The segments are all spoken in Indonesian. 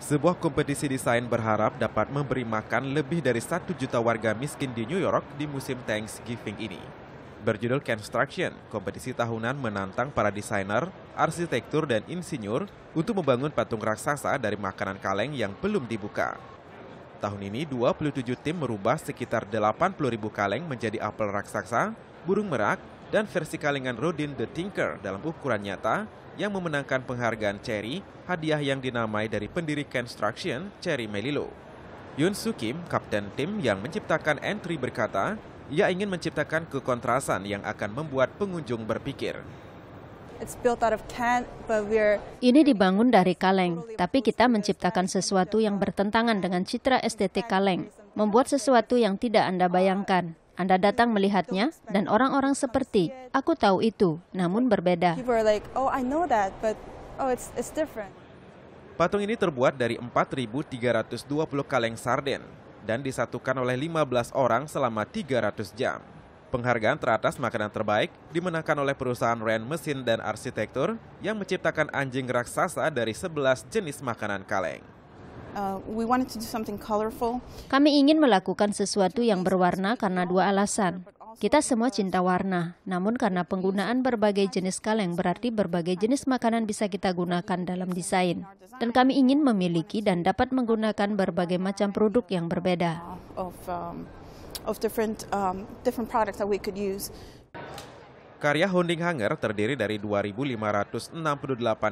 Sebuah kompetisi desain berharap dapat memberi makan lebih dari satu juta warga miskin di New York di musim Thanksgiving ini. Berjudul Construction, kompetisi tahunan menantang para desainer, arsitektur, dan insinyur untuk membangun patung raksasa dari makanan kaleng yang belum dibuka. Tahun ini, 27 tim merubah sekitar 80.000 kaleng menjadi apel raksasa, burung merak, dan versi kalengan Rodin The Tinker dalam ukuran nyata yang memenangkan penghargaan Cherry, hadiah yang dinamai dari pendiri Construction, Cherry Melilo. Yun Sukim, Kim, kapten tim yang menciptakan entry berkata, ia ingin menciptakan kekontrasan yang akan membuat pengunjung berpikir. Ini dibangun dari kaleng, tapi kita menciptakan sesuatu yang bertentangan dengan citra estetik kaleng, membuat sesuatu yang tidak Anda bayangkan. Anda datang melihatnya dan orang-orang seperti, aku tahu itu, namun berbeda. Oh, oh, Patung ini terbuat dari 4.320 kaleng sarden dan disatukan oleh 15 orang selama 300 jam. Penghargaan teratas makanan terbaik dimenangkan oleh perusahaan Ren Mesin dan Arsitektur yang menciptakan anjing raksasa dari 11 jenis makanan kaleng. Uh, kami ingin melakukan sesuatu yang berwarna karena dua alasan. Kita semua cinta warna, namun karena penggunaan berbagai jenis kaleng berarti berbagai jenis makanan bisa kita gunakan dalam desain. Dan kami ingin memiliki dan dapat menggunakan berbagai macam produk yang berbeda. Um, um, Karya Hunding Hanger terdiri dari 2.568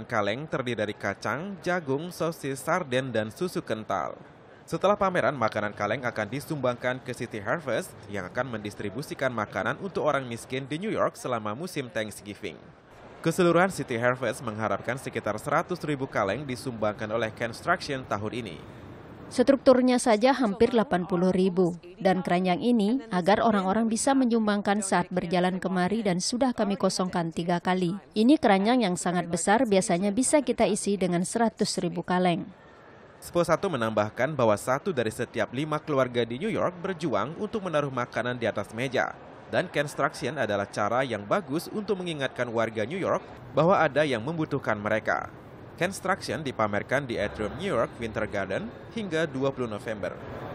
kaleng terdiri dari kacang, jagung, sosis, sarden, dan susu kental. Setelah pameran, makanan kaleng akan disumbangkan ke City Harvest yang akan mendistribusikan makanan untuk orang miskin di New York selama musim Thanksgiving. Keseluruhan City Harvest mengharapkan sekitar 100.000 kaleng disumbangkan oleh Construction tahun ini. Strukturnya saja hampir 80 ribu. Dan keranjang ini agar orang-orang bisa menyumbangkan saat berjalan kemari dan sudah kami kosongkan tiga kali. Ini keranjang yang sangat besar biasanya bisa kita isi dengan 100 ribu kaleng. Spo 1 menambahkan bahwa satu dari setiap lima keluarga di New York berjuang untuk menaruh makanan di atas meja. Dan construction adalah cara yang bagus untuk mengingatkan warga New York bahwa ada yang membutuhkan mereka. Construction dipamerkan di Atrium New York Winter Garden hingga 20 November.